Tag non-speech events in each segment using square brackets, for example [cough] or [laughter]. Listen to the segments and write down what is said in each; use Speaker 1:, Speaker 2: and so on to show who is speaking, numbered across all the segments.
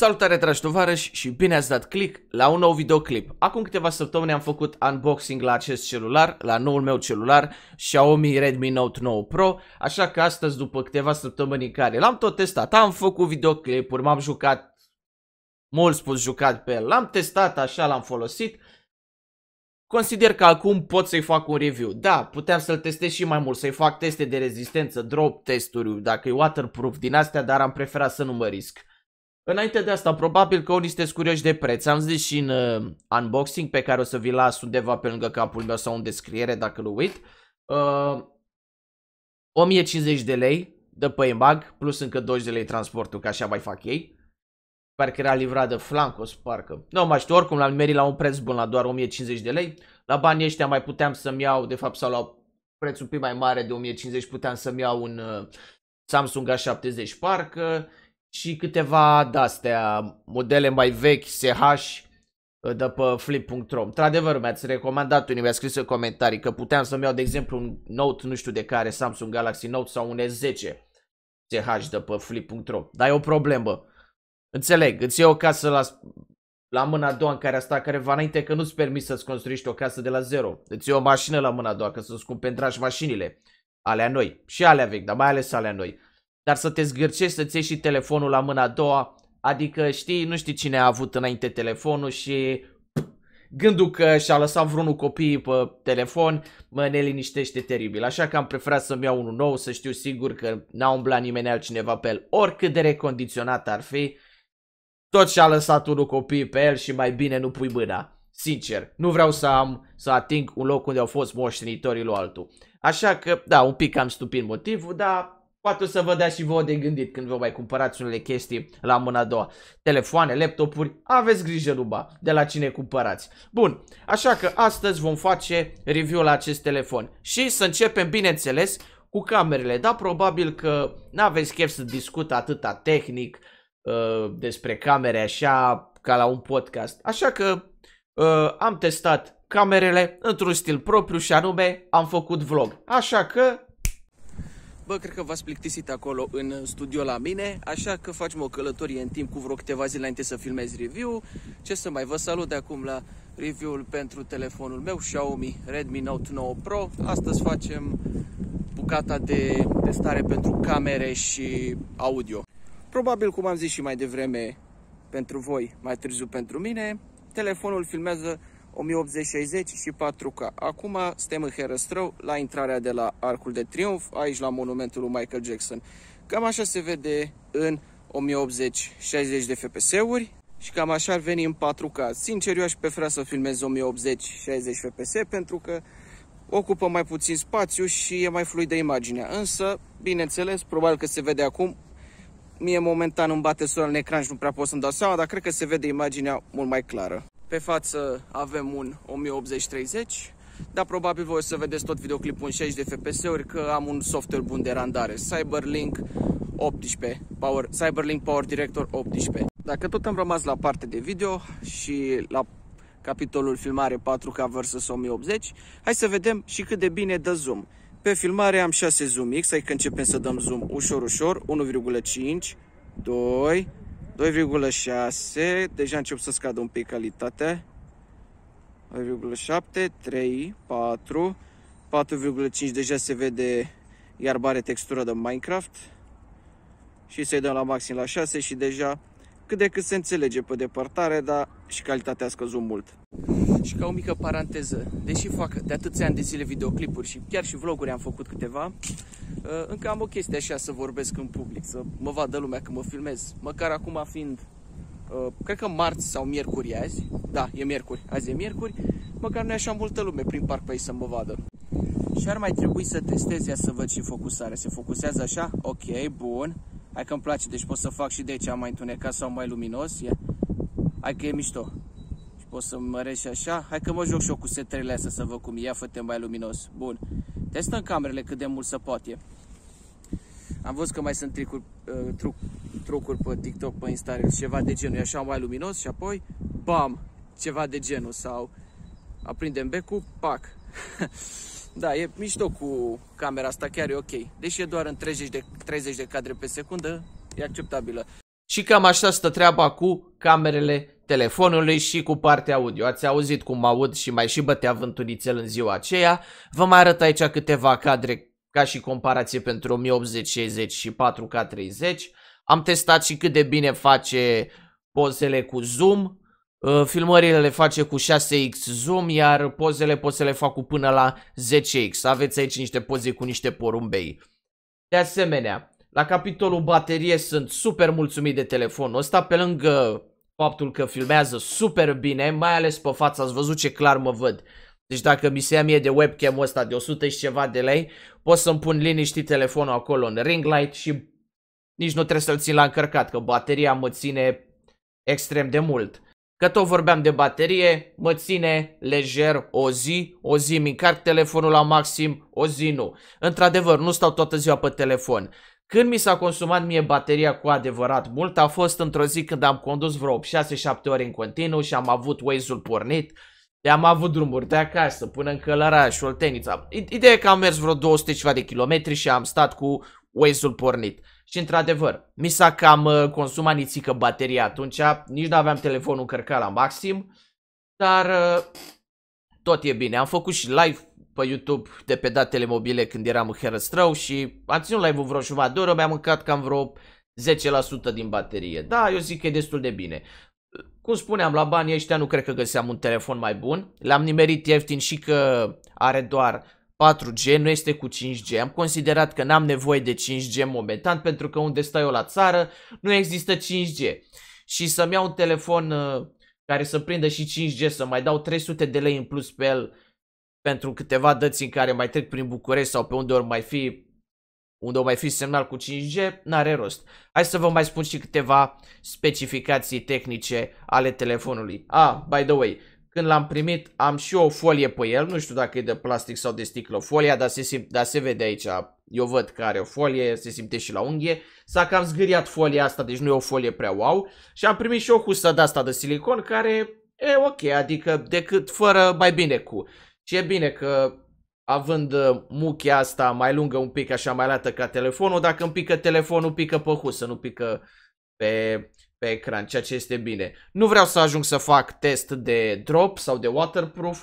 Speaker 1: Salutare dragi tovarăși și bine ați dat click la un nou videoclip. Acum câteva săptămâni am făcut unboxing la acest celular, la noul meu celular, Xiaomi Redmi Note 9 Pro, așa că astăzi după câteva săptămâni în care l-am tot testat, am făcut videoclipuri, m-am jucat, mult spus jucat pe el, l-am testat așa, l-am folosit, Consider că acum pot să-i fac un review. Da, puteam să-l testez și mai mult, să-i fac teste de rezistență, drop testuri, dacă e waterproof din astea, dar am preferat să nu mă risc. Înainte de asta, probabil că unii sunteți curioși de preț. Am zis și în uh, unboxing pe care o să vi las undeva pe lângă capul meu sau în descriere dacă îl uit. Uh, 1050 de lei de pe păi imbag, plus încă 20 de lei transportul, că așa mai fac ei. Parcă era livrat de Flancos, parcă. Nu mai știu, oricum l-am merit la un preț bun, la doar 1050 de lei. La banii ăștia mai puteam să-mi iau, de fapt, sau la prețul un pic mai mare de 1050 puteam să-mi iau un uh, Samsung A70 parcă și câteva de-astea, modele mai vechi, SH, uh, de pe flip.ro. Într-adevăr, mi-ați recomandat, unii mi-a scris în comentarii că puteam să-mi iau, de exemplu, un Note, nu știu de care, Samsung Galaxy Note sau un S10 SH de pe flip.ro. Dar e o problemă. Înțeleg, îți iei o casă la, la mâna a doua în care a stat careva înainte că nu-ți permis să-ți construiești o casă de la zero. Îți iei o mașină la mâna a doua, că să-ți îndrași mașinile. Alea noi și alea vechi, dar mai ales alea noi dar să te zgârcești să-ți iei și telefonul la mâna a doua, adică știi, nu știi cine a avut înainte telefonul și gândul că și-a lăsat vreunul copii pe telefon mă neliniștește teribil. Așa că am preferat să-mi iau unul nou, să știu sigur că n-a umblat nimeni altcineva pe el, oricât de recondiționat ar fi, tot și-a lăsat unul copii pe el și mai bine nu pui mâna. Sincer, nu vreau să am, să ating un loc unde au fost moștenitorii lui altul. Așa că, da, un pic am stupit motivul, dar poate o să vă dea și vouă de gândit când vă mai cumpărați unele chestii la mâna a doua. Telefoane, laptopuri, aveți grijă, Luba, de la cine cumpărați. Bun, așa că astăzi vom face review la acest telefon și să începem, bineînțeles, cu camerele, Da, probabil că n-aveți chef să discut atâta tehnic uh, despre camere așa ca la un podcast. Așa că uh, am testat camerele într-un stil propriu și anume am făcut vlog. Așa că bă, cred că v-ați plictisit acolo în studio la mine, așa că facem o călătorie în timp cu vreo câteva zile înainte să filmez review Ce să mai vă salut de acum la review-ul pentru telefonul meu, Xiaomi Redmi Note 9 Pro. Astăzi facem bucata de testare pentru camere și audio. Probabil, cum am zis și mai devreme pentru voi, mai târziu pentru mine, telefonul filmează 1080-60 și 4K. Acum suntem în Herăstrău, la intrarea de la Arcul de Triunf, aici la monumentul lui Michael Jackson. Cam așa se vede în 1080-60 de FPS-uri și cam așa ar veni în 4K. Sincer, eu aș prefera să filmez 1080-60 FPS pentru că ocupă mai puțin spațiu și e mai fluidă imaginea. Însă, bineînțeles, probabil că se vede acum, mie momentan îmi bate soarele în ecran și nu prea pot să-mi dau seama, dar cred că se vede imaginea mult mai clară. Pe față avem un 1080 dar probabil voi o să vedeți tot videoclipul în 60 de FPS-uri că am un software bun de randare, CyberLink 18, Power, CyberLink Power Director 18. Dacă tot am rămas la parte de video și la capitolul filmare 4K vs 1080, hai să vedem și cât de bine dă zoom. Pe filmare am 6 zoom X, hai că începem să dăm zoom ușor, ușor, 1,5, 2, 2,6, deja încep să scadă un pic calitatea. 2,7, 3, 4, 4,5 deja se vede iarba are textură de Minecraft și să-i dăm la maxim la 6 și deja cât de cât se înțelege pe departare, dar și calitatea a scăzut mult. Și ca o mică paranteză, deși fac de atâția ani de zile videoclipuri și chiar și vloguri am făcut câteva, uh, încă am o chestie așa să vorbesc în public, să mă vadă lumea când mă filmez. Măcar acum fiind, uh, cred că marți sau miercuri azi, da, e miercuri, azi e miercuri, măcar nu e așa multă lume prin parc pe aici să mă vadă. Și ar mai trebui să testez ea să văd și focusare. Se focusează așa? Ok, bun. Hai că îmi place, deci pot să fac și de aici mai întunecat sau mai luminos. Hai că e mișto pot să măresc și așa. Hai că mă joc și eu cu setările astea să văd cum e. Ia fă mai luminos. Bun. Testăm camerele cât de mult se poate. Am văzut că mai sunt tricuri, uh, truc, trucuri pe TikTok, pe Instagram, ceva de genul. E așa mai luminos și apoi, bam, ceva de genul. Sau aprindem becul, pac. [laughs] da, e mișto cu camera asta, chiar e ok. Deși e doar în 30 de, 30 de cadre pe secundă, e acceptabilă. Și cam așa stă treaba cu camerele telefonului și cu partea audio. Ați auzit cum aud și mai și bătea vântunițel în ziua aceea. Vă mai arăt aici câteva cadre ca și comparație pentru 1080 și 4K30. Am testat și cât de bine face pozele cu zoom. Uh, filmările le face cu 6x zoom, iar pozele pot să le fac cu până la 10x. Aveți aici niște poze cu niște porumbei. De asemenea, la capitolul baterie sunt super mulțumit de telefonul ăsta, pe lângă faptul că filmează super bine, mai ales pe față, ați văzut ce clar mă văd. Deci dacă mi se ia mie de webcam ăsta de 100 și ceva de lei, pot să-mi pun liniștit telefonul acolo în ring light și nici nu trebuie să-l țin la încărcat, că bateria mă ține extrem de mult. Că tot vorbeam de baterie, mă ține lejer o zi, o zi mi încarc telefonul la maxim, o zi nu. Într-adevăr, nu stau toată ziua pe telefon. Când mi s-a consumat mie bateria cu adevărat mult a fost într-o zi când am condus vreo 6-7 ore în continuu și am avut Waze-ul pornit. Am avut drumuri de acasă până în Călăraș, Oltenița. Ideea e că am mers vreo 200 ceva de kilometri și am stat cu Waze-ul pornit. Și într-adevăr, mi s-a cam uh, consumat nițică bateria atunci, nici nu aveam telefonul încărcat la maxim, dar uh, tot e bine. Am făcut și live, pe YouTube de pe datele mobile când eram în Herăstrău și am ținut live-ul vreo jumătate de oră, mi-am mâncat cam vreo 10% din baterie. Da, eu zic că e destul de bine. Cum spuneam, la banii ăștia nu cred că găseam un telefon mai bun. L-am nimerit ieftin și că are doar 4G, nu este cu 5G. Am considerat că n-am nevoie de 5G momentan pentru că unde stai eu la țară nu există 5G. Și să-mi iau un telefon uh, care să prindă și 5G, să mai dau 300 de lei în plus pe el pentru câteva dăți în care mai trec prin București sau pe unde ori mai fi unde o mai fi semnal cu 5G, n-are rost. Hai să vă mai spun și câteva specificații tehnice ale telefonului. Ah, by the way, când l-am primit am și o folie pe el, nu știu dacă e de plastic sau de sticlă folia, dar se, simt, dar se vede aici, eu văd că are o folie, se simte și la unghie. S-a cam zgâriat folia asta, deci nu e o folie prea wow. Și am primit și o husă de asta de silicon care e ok, adică decât fără mai bine cu. Și e bine că având uh, muchia asta mai lungă un pic, așa mai lată ca telefonul, dacă îmi pică telefonul, pică pe husă, nu pică pe, pe ecran, ceea ce este bine. Nu vreau să ajung să fac test de drop sau de waterproof.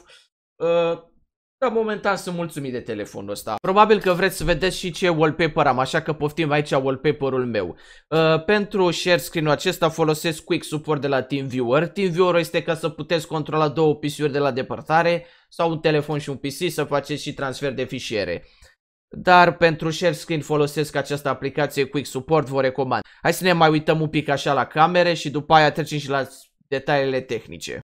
Speaker 1: Uh, dar momentan sunt mulțumit de telefonul ăsta. Probabil că vreți să vedeți și ce wallpaper am, așa că poftim aici wallpaper-ul meu. Uh, pentru share screen-ul acesta folosesc Quick Support de la TeamViewer. TeamViewer este ca să puteți controla două PC-uri de la depărtare sau un telefon și un PC să faceți și transfer de fișiere. Dar pentru share screen folosesc această aplicație Quick Support, vă recomand. Hai să ne mai uităm un pic așa la camere și după aia trecem și la detaliile tehnice.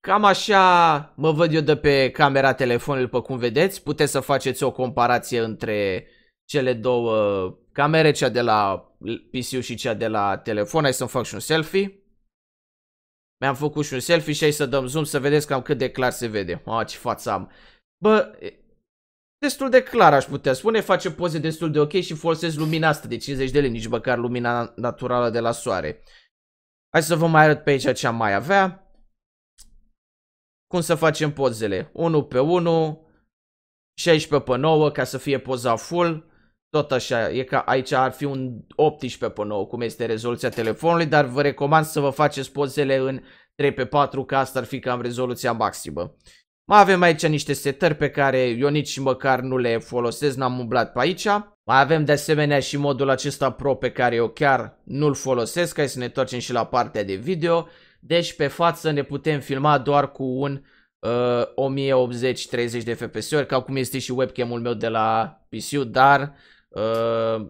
Speaker 1: Cam așa mă văd eu de pe camera telefonului, după cum vedeți. Puteți să faceți o comparație între cele două camere, cea de la PC și cea de la telefon. Hai să-mi fac și un selfie. Mi-am făcut și un selfie și hai să dăm zoom să vedeți cam cât de clar se vede. A, ce față am. Bă, destul de clar aș putea spune, face poze destul de ok și folosesc lumina asta de 50 de lei, nici măcar lumina naturală de la soare. Hai să vă mai arăt pe aici ce am mai avea cum să facem pozele. 1 pe 1, 16 pe 9 ca să fie poza full. Tot așa, e ca aici ar fi un 18 pe 9 cum este rezoluția telefonului, dar vă recomand să vă faceți pozele în 3 pe 4 ca asta ar fi cam rezoluția maximă. Mai avem aici niște setări pe care eu nici măcar nu le folosesc, n-am umblat pe aici. Mai avem de asemenea și modul acesta pro pe care eu chiar nu-l folosesc, hai să ne întoarcem și la partea de video. Deci pe față ne putem filma doar cu un uh, 1080 30 de fps-uri, ca cum este și webcam-ul meu de la PC, dar uh,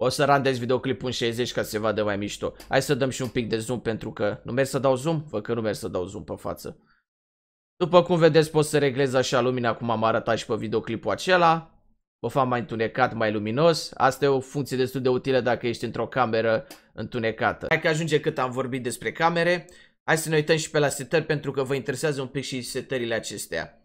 Speaker 1: o să randez videoclipul în 60 ca să se vadă mai mișto. Hai să dăm și un pic de zoom pentru că nu merg să dau zoom? Văd că nu merg să dau zoom pe față. După cum vedeți pot să reglez așa lumina cum am arătat și pe videoclipul acela o fac mai întunecat, mai luminos. Asta e o funcție destul de utilă dacă ești într-o cameră întunecată. Hai că ajunge cât am vorbit despre camere. Hai să ne uităm și pe la setări pentru că vă interesează un pic și setările acestea.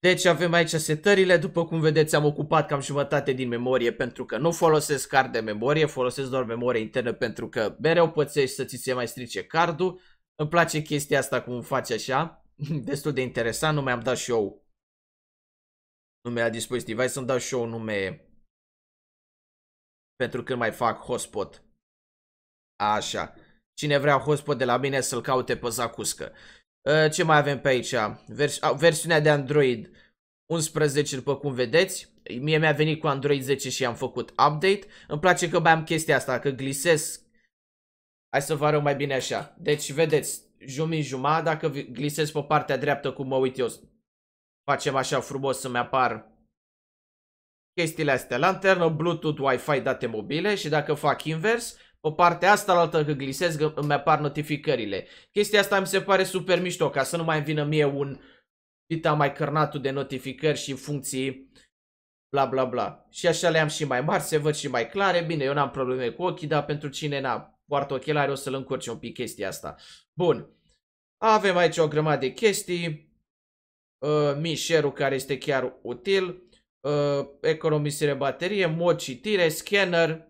Speaker 1: Deci avem aici setările, după cum vedeți am ocupat cam jumătate din memorie pentru că nu folosesc card de memorie, folosesc doar memorie internă pentru că mereu pățești să ți se mai strice cardul. Îmi place chestia asta cum faci așa, [laughs] destul de interesant, nu mi-am dat și eu nume la dispozitiv. Hai să-mi dau și eu un nume pentru când mai fac hotspot. Așa. Cine vrea hotspot de la mine să-l caute pe Zacuscă. Ă, ce mai avem pe aici? Vers versiunea de Android 11, după cum vedeți. Mie mi-a venit cu Android 10 și am făcut update. Îmi place că mai am chestia asta, că glisez. Hai să vă arăt mai bine așa. Deci, vedeți, jumii dacă glisez pe partea dreaptă cum mă uit eu Facem așa frumos să-mi apar chestiile astea. Lanternă, Bluetooth, Wi-Fi, date mobile și dacă fac invers, pe partea asta, la altă că glisez, îmi apar notificările. Chestia asta mi se pare super mișto, ca să nu mai vină mie un pita mai cărnatul de notificări și funcții bla bla bla. Și așa le am și mai mari, se văd și mai clare. Bine, eu n-am probleme cu ochii, dar pentru cine n-a poartă ochelari o să-l încurce un pic chestia asta. Bun. Avem aici o grămadă de chestii uh, care este chiar util, uh, economisire baterie, mod citire, scanner,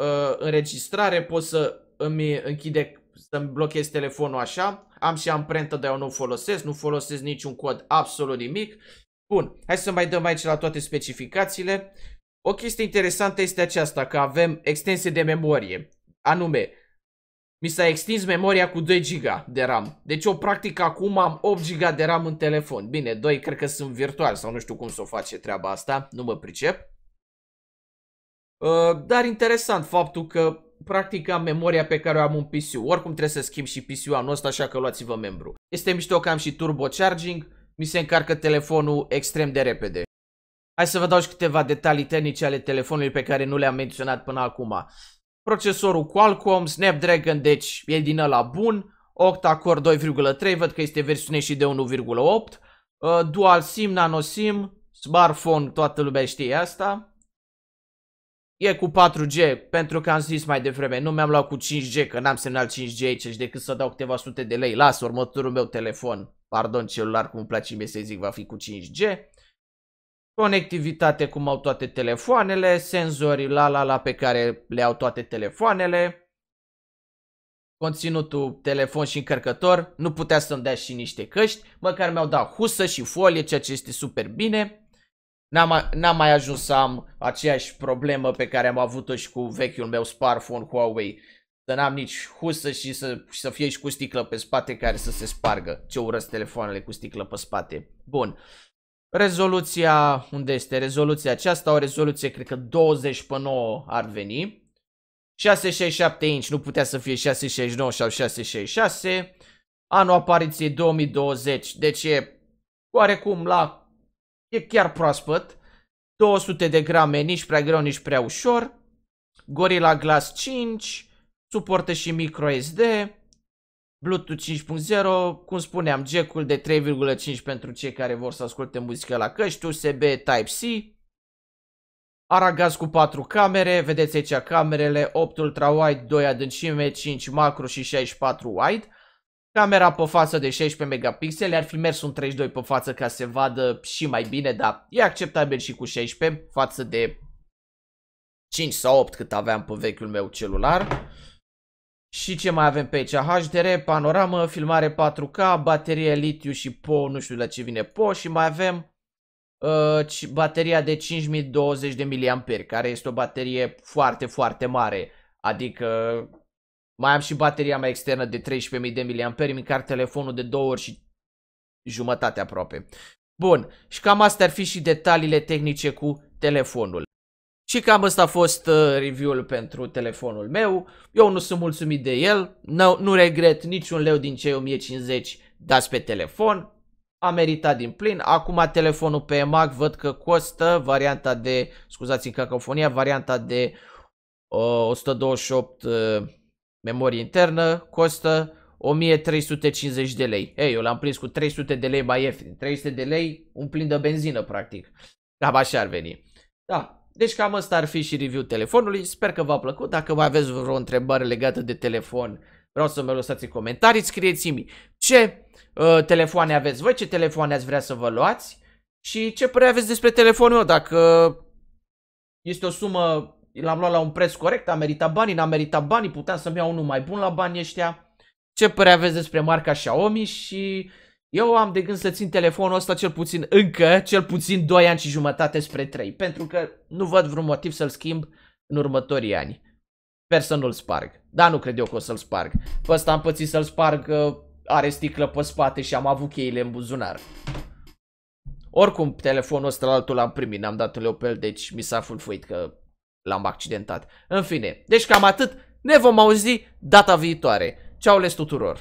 Speaker 1: uh, înregistrare, pot să îmi închide, să-mi blochez telefonul așa, am și amprentă, dar eu nu folosesc, nu folosesc niciun cod, absolut nimic. Bun, hai să mai dăm aici la toate specificațiile. O chestie interesantă este aceasta, că avem extensie de memorie, anume mi s-a extins memoria cu 2 GB de RAM. Deci eu practic acum am 8 GB de RAM în telefon. Bine, 2 cred că sunt virtual sau nu știu cum să o face treaba asta. Nu mă pricep. Uh, dar interesant faptul că practic am memoria pe care o am un PC. Oricum trebuie să schimb și PC-ul anul ăsta, așa că luați-vă membru. Este mișto că am și turbo charging, mi se încarcă telefonul extrem de repede. Hai să vă dau și câteva detalii tehnice ale telefonului pe care nu le-am menționat până acum. Procesorul Qualcomm, Snapdragon, deci e din ăla bun. Octa-core 2.3, văd că este versiune și de 1.8. Uh, dual SIM, nano SIM, smartphone, toată lumea știe asta. E cu 4G, pentru că am zis mai devreme, nu mi-am luat cu 5G, că n-am semnal 5G aici, decât să dau câteva sute de lei. Las următorul meu telefon, pardon, celular, cum îmi place mie să zic, va fi cu 5G conectivitate cum au toate telefoanele, senzori la la la pe care le au toate telefoanele, conținutul telefon și încărcător, nu putea să-mi dea și niște căști, măcar mi-au dat husă și folie, ceea ce este super bine. N-am, n-am mai ajuns să am aceeași problemă pe care am avut-o și cu vechiul meu smartphone Huawei, să n-am nici husă și să, și să fie și cu sticlă pe spate care să se spargă. Ce urăsc telefoanele cu sticlă pe spate. Bun. Rezoluția, unde este rezoluția aceasta? O rezoluție, cred că 20 pe 9 ar veni. 667 inch, nu putea să fie 669 sau 666. Anul apariției 2020, deci e oarecum la... e chiar proaspăt. 200 de grame, nici prea greu, nici prea ușor. Gorilla Glass 5, suportă și microSD. Bluetooth 5.0, cum spuneam, jack-ul de 3.5 pentru cei care vor să asculte muzică la căști, USB Type-C, Aragaz cu 4 camere, vedeți aici camerele, 8 ultra-wide, 2 adâncime, 5 macro și 64 wide. Camera pe față de 16 megapixeli, ar fi mers un 32 pe față ca să se vadă și mai bine, dar e acceptabil și cu 16 față de 5 sau 8 cât aveam pe vechiul meu celular. Și ce mai avem pe aici? HDR, panoramă, filmare 4K, baterie litiu și PO, nu știu la ce vine PO și mai avem uh, bateria de 5020 de mAh, care este o baterie foarte, foarte mare. Adică mai am și bateria mea externă de 13.000 de mAh, îmi car telefonul de două ori și jumătate aproape. Bun, și cam astea ar fi și detaliile tehnice cu telefonul. Și cam asta a fost uh, review-ul pentru telefonul meu. Eu nu sunt mulțumit de el, nu, nu regret niciun leu din cei 1050 dați pe telefon. A meritat din plin. Acum telefonul pe Mac, văd că costă varianta de, scuzați în cacofonia, varianta de uh, 128 uh, memorie internă costă 1350 de lei. Ei, eu l-am prins cu 300 de lei mai ieftin. 300 de lei, un plin de benzină, practic. Cam așa ar veni. Da, deci cam asta ar fi și review telefonului, sper că v-a plăcut, dacă mai aveți vreo întrebare legată de telefon, vreau să-mi lăsați în comentarii, scrieți-mi ce uh, telefoane aveți voi, ce telefoane ați vrea să vă luați și ce părere aveți despre telefonul meu, dacă este o sumă, l-am luat la un preț corect, a meritat banii, n-a meritat banii, puteam să-mi iau unul mai bun la banii ăștia, ce părere aveți despre marca Xiaomi și eu am de gând să țin telefonul ăsta cel puțin încă, cel puțin 2 ani și jumătate spre 3, pentru că nu văd vreun motiv să-l schimb în următorii ani. Sper să nu-l sparg. Da, nu cred eu că o să-l sparg. Pe ăsta am pățit să-l sparg, uh, are sticlă pe spate și am avut cheile în buzunar. Oricum, telefonul ăsta la altul l-am primit, n-am dat un leopel, deci mi s-a fulfuit că l-am accidentat. În fine, deci cam atât. Ne vom auzi data viitoare. Ceau les tuturor!